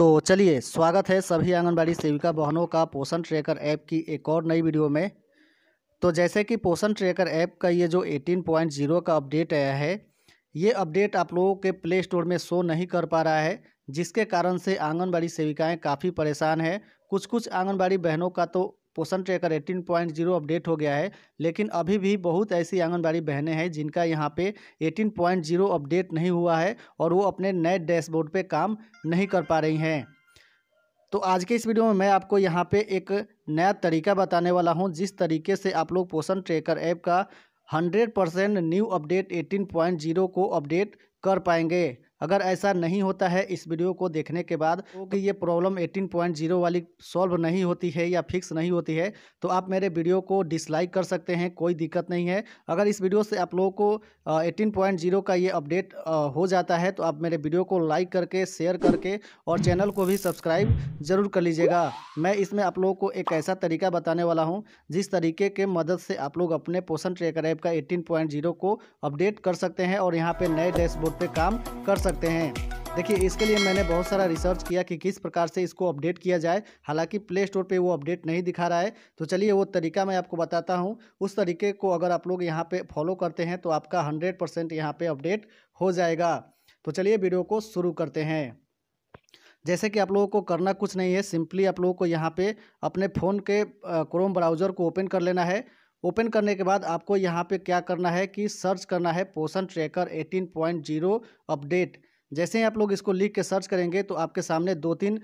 तो चलिए स्वागत है सभी आंगनबाड़ी सेविका बहनों का पोषण ट्रैकर ऐप की एक और नई वीडियो में तो जैसे कि पोषण ट्रैकर ऐप का ये जो 18.0 का अपडेट आया है ये अपडेट आप लोगों के प्ले स्टोर में शो नहीं कर पा रहा है जिसके कारण से आंगनबाड़ी सेविकाएं काफ़ी परेशान हैं कुछ कुछ आंगनबाड़ी बहनों का तो पोषण ट्रैकर 18.0 अपडेट हो गया है लेकिन अभी भी बहुत ऐसी आंगनबाड़ी बहनें हैं जिनका यहाँ पे 18.0 अपडेट नहीं हुआ है और वो अपने नए डैशबोर्ड पे काम नहीं कर पा रही हैं तो आज के इस वीडियो में मैं आपको यहाँ पे एक नया तरीका बताने वाला हूँ जिस तरीके से आप लोग पोषण ट्रेकर ऐप का hundred percent new update eighteen point zero को अपडेट कर पाएंगे अगर ऐसा नहीं होता है इस वीडियो को देखने के बाद तो कि ये प्रॉब्लम 18.0 वाली सॉल्व नहीं होती है या फिक्स नहीं होती है तो आप मेरे वीडियो को डिसलाइक कर सकते हैं कोई दिक्कत नहीं है अगर इस वीडियो से आप लोगों को एटीन पॉइंट जीरो का ये अपडेट हो जाता है तो आप मेरे वीडियो को लाइक करके शेयर करके और चैनल को भी सब्सक्राइब ज़रूर कर लीजिएगा मैं इसमें आप लोगों को एक ऐसा तरीका बताने वाला हूँ जिस तरीके के मदद से आप लोग अपने पोषण ट्रेकर ऐप का एटीन को अपडेट कर सकते हैं और यहाँ पर नए डैशबोर्ड पर काम कर सकते सकते हैं देखिए इसके लिए मैंने बहुत सारा रिसर्च किया कि किस प्रकार से इसको अपडेट किया जाए हालांकि प्ले स्टोर पे वो अपडेट नहीं दिखा रहा है तो चलिए वो तरीका मैं आपको बताता हूँ उस तरीके को अगर आप लोग यहाँ पे फॉलो करते हैं तो आपका 100% परसेंट यहाँ पर अपडेट हो जाएगा तो चलिए वीडियो को शुरू करते हैं जैसे कि आप लोगों को करना कुछ नहीं है सिंपली आप लोगों को यहाँ पर अपने फ़ोन के क्रोम ब्राउज़र को ओपन कर लेना है ओपन करने के बाद आपको यहाँ पे क्या करना है कि सर्च करना है पोषण ट्रैकर 18.0 अपडेट जैसे ही आप लोग इसको लिख के सर्च करेंगे तो आपके सामने दो तीन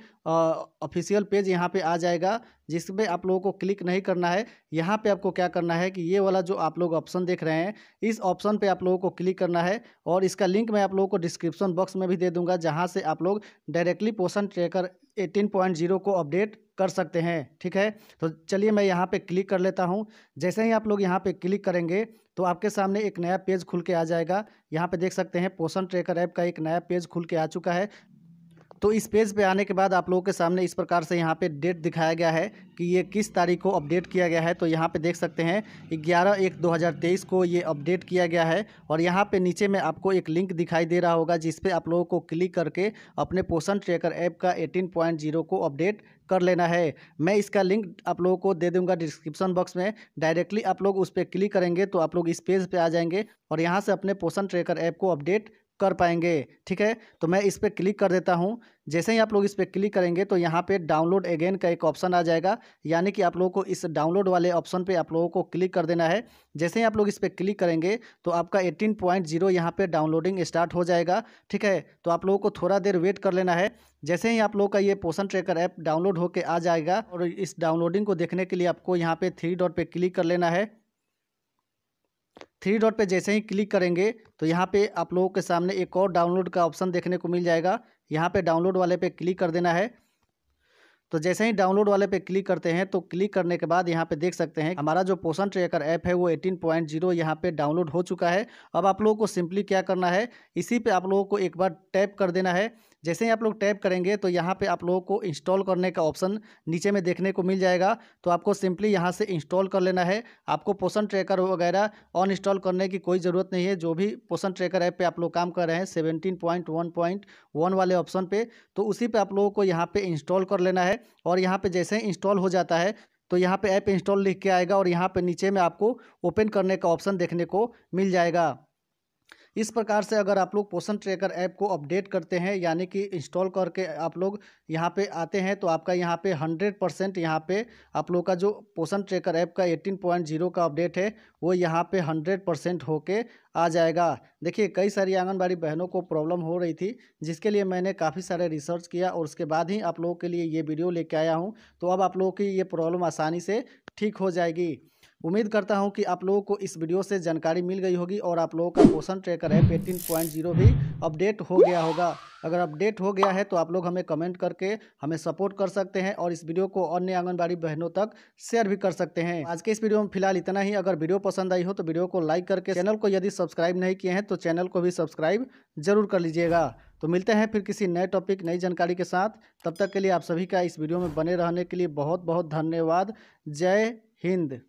ऑफिशियल पेज यहाँ पे आ जाएगा जिसमें आप लोगों को क्लिक नहीं करना है यहाँ पे आपको क्या करना है कि ये वाला जो आप लोग ऑप्शन देख रहे हैं इस ऑप्शन पे आप लोगों को क्लिक करना है और इसका लिंक मैं आप लोगों को डिस्क्रिप्शन बॉक्स में भी दे दूँगा जहाँ से आप लोग डायरेक्टली पोषण ट्रैकर एटीन को अपडेट कर सकते हैं ठीक है तो चलिए मैं यहाँ पे क्लिक कर लेता हूँ जैसे ही आप लोग यहाँ पे क्लिक करेंगे तो आपके सामने एक नया पेज खुल के आ जाएगा यहाँ पे देख सकते हैं पोषण ट्रेकर ऐप का एक नया पेज खुल के आ चुका है तो इस पेज पे आने के बाद आप लोगों के सामने इस प्रकार से यहाँ पे डेट दिखाया गया है कि ये किस तारीख को अपडेट किया गया है तो यहाँ पे देख सकते हैं ग्यारह एक 2023 को ये अपडेट किया गया है और यहाँ पे नीचे में आपको एक लिंक दिखाई दे रहा होगा जिस पे आप लोगों को क्लिक करके अपने पोषण ट्रैकर ऐप का 18.0 को अपडेट कर लेना है मैं इसका लिंक आप लोगों को दे दूंगा डिस्क्रिप्शन बॉक्स में डायरेक्टली आप लोग उस पर क्लिक करेंगे तो आप लोग इस पेज पर पे आ जाएंगे और यहाँ से अपने पोषण ट्रेकर ऐप को अपडेट कर पाएंगे ठीक है तो मैं इस पर क्लिक कर देता हूँ जैसे ही आप लोग इस पर क्लिक करेंगे तो यहाँ पे डाउनलोड अगेन का एक ऑप्शन आ जाएगा यानी कि आप लोगों को इस डाउनलोड वाले ऑप्शन पे आप लोगों को क्लिक कर देना है जैसे ही आप लोग इस पर क्लिक करेंगे तो आपका 18.0 पॉइंट जीरो यहाँ पर डाउनलोडिंग स्टार्ट हो जाएगा ठीक है तो आप लोगों को थोड़ा देर वेट कर लेना है जैसे ही आप लोगों का ये पोषण ट्रेकर ऐप डाउनलोड होकर आ जाएगा और इस डाउनलोडिंग को देखने के लिए आपको यहाँ पर थ्री डॉट पर क्लिक कर लेना है थ्री डॉट पे जैसे ही क्लिक करेंगे तो यहाँ पे आप लोगों के सामने एक और डाउनलोड का ऑप्शन देखने को मिल जाएगा यहाँ पे डाउनलोड वाले पे क्लिक कर देना है तो जैसे ही डाउनलोड वाले पे क्लिक करते हैं तो क्लिक करने के बाद यहाँ पे देख सकते हैं हमारा जो पोषण ट्रेकर ऐप है वो 18.0 पॉइंट जीरो यहाँ पर डाउनलोड हो चुका है अब आप लोगों को सिंपली क्या करना है इसी पे आप लोगों को एक बार टैप कर देना है जैसे ही आप लोग टैप करेंगे तो यहाँ पे आप लोगों को इंस्टॉल करने का ऑप्शन नीचे में देखने को मिल जाएगा तो आपको सिंपली यहाँ से इंस्टॉल कर लेना है आपको पोषण ट्रैकर वगैरह ऑन इंस्टॉल करने की कोई ज़रूरत नहीं है जो भी पोषण ट्रैकर ऐप पे आप लोग काम कर रहे हैं seventeen point one point one वाले ऑप्शन पर तो उसी पर आप लोगों को यहाँ पर इंस्टॉल कर लेना है और यहाँ पर जैसे ही इंस्टॉल हो जाता है तो यहाँ पे ऐप इंस्टॉल लिख के आएगा और यहाँ पे नीचे में आपको ओपन करने का ऑप्शन देखने को मिल जाएगा इस प्रकार से अगर आप लोग पोषण ट्रैकर ऐप को अपडेट करते हैं यानी कि इंस्टॉल करके आप लोग यहाँ पे आते हैं तो आपका यहाँ पे 100 परसेंट यहाँ पे आप लोग का जो पोषण ट्रैकर ऐप का 18.0 का अपडेट है वो यहाँ पे 100 परसेंट होके आ जाएगा देखिए कई सारी आंगनबाड़ी बहनों को प्रॉब्लम हो रही थी जिसके लिए मैंने काफ़ी सारे रिसर्च किया और उसके बाद ही आप लोगों के लिए ये वीडियो लेके आया हूँ तो अब आप लोगों की ये प्रॉब्लम आसानी से ठीक हो जाएगी उम्मीद करता हूँ कि आप लोगों को इस वीडियो से जानकारी मिल गई होगी और आप लोगों का क्वेश्चन ट्रेकर है एटीन पॉइंट जीरो भी अपडेट हो गया होगा अगर अपडेट हो गया है तो आप लोग हमें कमेंट करके हमें सपोर्ट कर सकते हैं और इस वीडियो को अन्य आंगनबाड़ी बहनों तक शेयर भी कर सकते हैं आज के इस वीडियो में फिलहाल इतना ही अगर वीडियो पसंद आई हो तो वीडियो को लाइक करके चैनल को यदि सब्सक्राइब नहीं किए हैं तो चैनल को भी सब्सक्राइब जरूर कर लीजिएगा तो मिलते हैं फिर किसी नए टॉपिक नई जानकारी के साथ तब तक के लिए आप सभी का इस वीडियो में बने रहने के लिए बहुत बहुत धन्यवाद जय हिंद